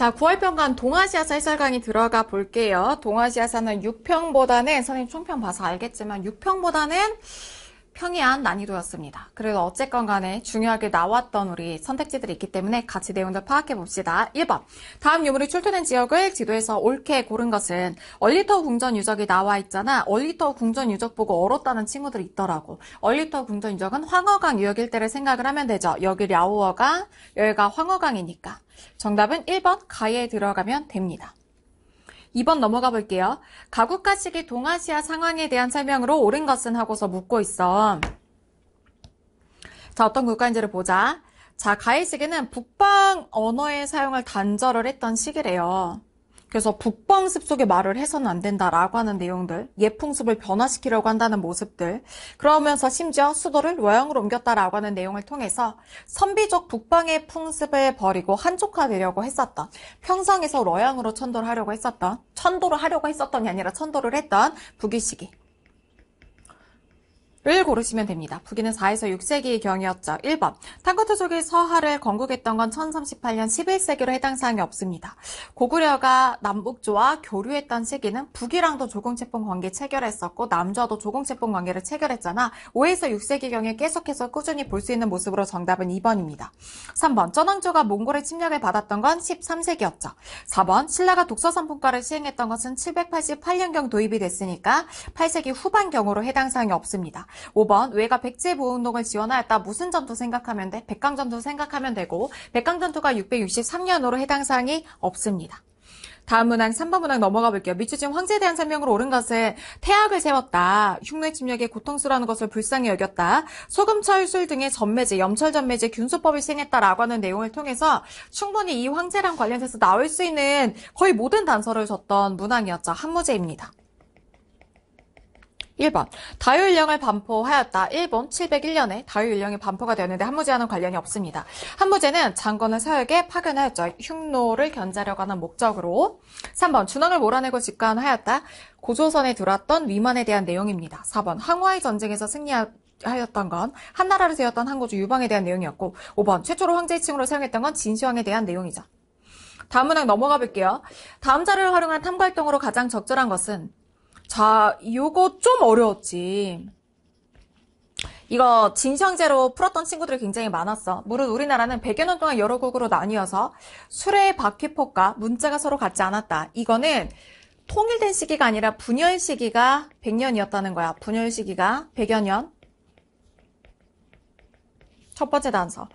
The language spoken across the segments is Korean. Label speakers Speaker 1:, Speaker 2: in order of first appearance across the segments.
Speaker 1: 자, 9월 평간 동아시아사 해설강의 들어가 볼게요. 동아시아사는 6평보다는, 선생님 총평 봐서 알겠지만, 6평보다는 평이한 난이도였습니다. 그래도 어쨌건 간에 중요하게 나왔던 우리 선택지들이 있기 때문에 같이 내용들 파악해 봅시다. 1번. 다음 유물이 출토된 지역을 지도에서 옳게 고른 것은 얼리터 궁전 유적이 나와 있잖아. 얼리터 궁전 유적 보고 얼었다는 친구들이 있더라고. 얼리터 궁전 유적은 황허강 유역 일때를 생각을 하면 되죠. 여기 랴오어가 여기가 황허강이니까. 정답은 1번 가에 들어가면 됩니다. 2번 넘어가 볼게요. 가구가식이 동아시아 상황에 대한 설명으로 옳은 것은 하고서 묻고 있어. 자, 어떤 국가인지를 보자. 자, 가일 시기는 북방 언어의 사용을 단절을 했던 시기래요. 그래서 북방습 속에 말을 해서는 안 된다라고 하는 내용들, 예풍습을 변화시키려고 한다는 모습들, 그러면서 심지어 수도를 외양으로 옮겼다라고 하는 내용을 통해서 선비적 북방의 풍습을 버리고 한족화되려고 했었던, 평상에서 러양으로 천도를 하려고 했었던, 천도를 하려고 했었던게 아니라 천도를 했던 북위시기 를 고르시면 됩니다. 북위는 4에서 6세기 경이었죠. 1번 탄구토족이 서하를 건국했던 건 1038년 11세기로 해당 사항이 없습니다. 고구려가 남북조와 교류했던 시기는 북이랑도 조공채봉 관계 체결했었고 남조와도 조공채봉 관계를 체결했잖아. 5에서 6세기경에 계속해서 꾸준히 볼 수 있는 모습으로 정답은 2번입니다. 3번 전왕조가 몽골의 침략을 받았던 건 13세기였죠. 4번 신라가 독서산품과를 시행했던 것은 788년경 도입이 됐으니까 8세기 후반경으로 해당 사항이 없습니다. 5번 외가 백제 부운동을 지원하였다. 무슨 전투 생각하면 돼? 백강 전투 생각하면 되고 백강 전투가 663년으로 해당 사항이 없습니다. 다음 문항 3번 문항 넘어가 볼게요. 미추진 황제에 대한 설명으로 옳은 것은 태학을 세웠다. 흉내 침략의 고통스러운 것을 불쌍히 여겼다. 소금철술 등의 전매제, 염철전매제 균수법을 시행했다라고 하는 내용을 통해서 충분히 이 황제랑 관련해서 나올 수 있는 거의 모든 단서를 줬던 문항이었죠. 한무제입니다. 1번 다율령을 반포하였다. 1번 701년에 다율령이 반포가 되었는데 한무제와는 관련이 없습니다. 한무제는 장건을 서역에 파견하였죠. 흉노를 견제하려고 하는 목적으로 3번 준왕을 몰아내고 집관하였다 고조선에 들어왔던 위만에 대한 내용입니다. 4번 항화의 전쟁에서 승리한 하였던 건 한나라를 세웠던 한고주 유방에 대한 내용이었고 5번 최초로 황제의 칭으로 사용했던 건 진시황에 대한 내용이죠. 다음 문항 넘어가 볼게요. 다음 자료를 활용한 탐구 활동으로 가장 적절한 것은 자, 이거좀 어려웠지. 이거 진상제로 풀었던 친구들이 굉장히 많았어. 물론 우리나라는 100여 년 동안 여러 국으로 나뉘어서 수레의 바퀴폭과 문자가 서로 같지 않았다. 이거는 통일된 시기가 아니라 분열 시기가 100년이었다는 거야. 분열 시기가 100여 년. 첫 번째 단서.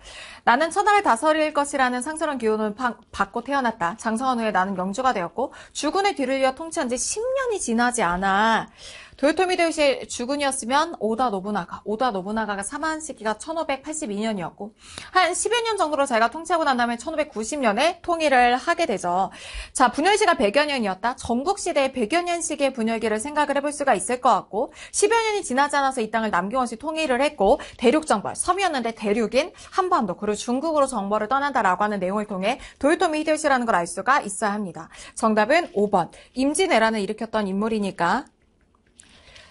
Speaker 1: 나는 천하의다스일 것이라는 상스러운 기운을 파, 받고 태어났다. 장성한 후에 나는 영주가 되었고 주군의 뒤를 이어 통치한 지 10년이 지나지 않아. 도요토미도요시의 주군이었으면 오다 노부나가, 오다 노부나가가 사망한 시기가 1582년이었고 한 10여 년 정도로 자기가 통치하고 난 다음에 1590년에 통일을 하게 되죠. 자, 분열시가 100여 년이었다. 전국 시대의 100여 년시기의 분열기를 생각을 해볼 수가 있을 것 같고 10여 년이 지나지 않아서 이 땅을 남경원시 통일을 했고 대륙 정벌, 섬이었는데 대륙인 한반도 그리고 중국으로 정벌을 떠난다라고 하는 내용을 통해 도요토미 히데요시라는 걸 알 수가 있어야 합니다. 정답은 5번. 임진왜란을 일으켰던 인물이니까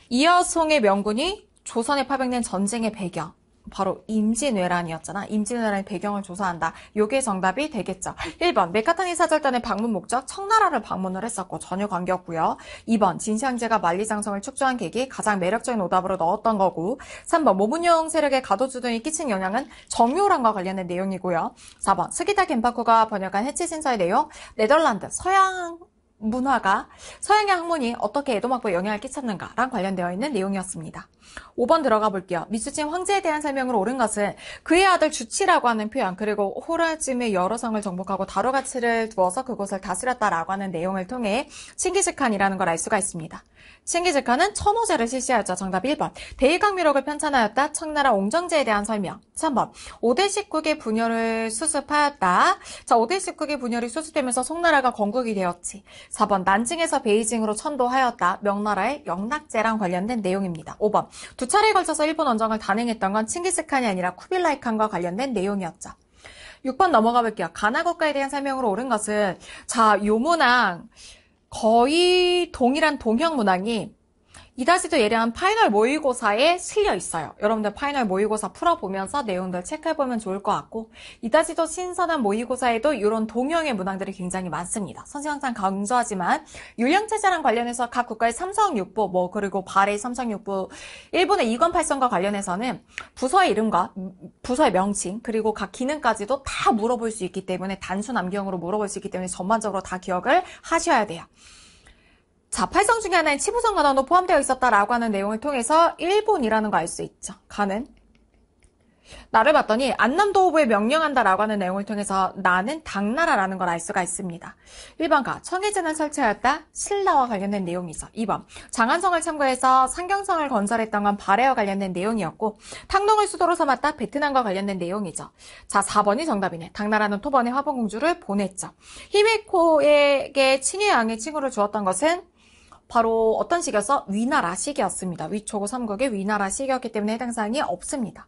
Speaker 1: 이어송의 명군이 조선에 파병된 전쟁의 배경, 바로 임진왜란이었잖아. 임진왜란의 배경을 조사한다. 요게 정답이 되겠죠. 1번 메카타니 사절단의 방문 목적 청나라를 방문을 했었고 전혀 관계없고요. 2번 진시황제가 만리장성을 축조한 계기 가장 매력적인 오답으로 넣었던 거고 3번 모문용 세력의 가도주둔이 끼친 영향은 정요란과 관련된 내용이고요. 4번 스기타 겐파쿠가 번역한 해체신서의 내용 네덜란드 서양 문화가 서양의 학문이 어떻게 애도막부에 영향을 끼쳤는가랑 관련되어 있는 내용이었습니다. 5번 들어가 볼게요. 미수진 황제에 대한 설명으로 옳은 것은 그의 아들 주치라고 하는 표현 그리고 호라짐의 여러 성을 정복하고 다로 가치를 두어서 그곳을 다스렸다라고 하는 내용을 통해 칭기즈칸이라는 걸 알 수가 있습니다. 칭기즈칸은 천호제를 실시하였죠. 정답 1번. 대일강미록을 편찬하였다. 청나라 옹정제에 대한 설명. 3번. 오대식국의 분열을 수습하였다. 자, 5대 식국의 분열이 수습되면서 송나라가 건국이 되었지. 4번 난징에서 베이징으로 천도하였다. 명나라의 영락제랑 관련된 내용입니다. 5번 두 차례에 걸쳐서 일본 원정을 단행했던 건 칭기스칸이 아니라 쿠빌라이 칸과 관련된 내용이었죠. 6번 넘어가 볼게요. 가나 국가에 대한 설명으로 옳은 것은 자, 요 문항 거의 동일한 동형 문항이 이다지도 예리한 파이널 모의고사에 실려 있어요. 여러분들 파이널 모의고사 풀어보면서 내용들 체크해보면 좋을 것 같고 이다지도 신선한 모의고사에도 이런 동형의 문항들이 굉장히 많습니다. 선생님 항상 강조하지만 유령체제랑 관련해서 각 국가의 삼성육부 뭐 그리고 발의 삼성육부 일본의 이관팔성과 관련해서는 부서의 이름과 부서의 명칭 그리고 각 기능까지도 다 물어볼 수 있기 때문에 단순 암경으로 물어볼 수 있기 때문에 전반적으로 다 기억을 하셔야 돼요. 자팔성 중에 하나인 치부성 가난도 포함되어 있었다라고 하는 내용을 통해서 일본이라는 거알수 있죠. 가는. 나를 봤더니 안남도호부에 명령한다라고 하는 내용을 통해서 나는 당나라라는 걸 알 수가 있습니다. 1번가 청해진을 설치하였다 신라와 관련된 내용이죠. 2번 장안성을 참고해서 상경성을 건설했던 건 발해와 관련된 내용이었고 탕농을 수도로 삼았다 베트남과 관련된 내용이죠. 자 4번이 정답이네. 당나라는 토번의 화 b 공주를 보냈죠. 히메코에게 친위왕의 칭호를 주었던 것은 바로 어떤 식이었어? 위나라 식이었습니다. 위초고 삼국의 위나라 식이었기 때문에 해당 사항이 없습니다.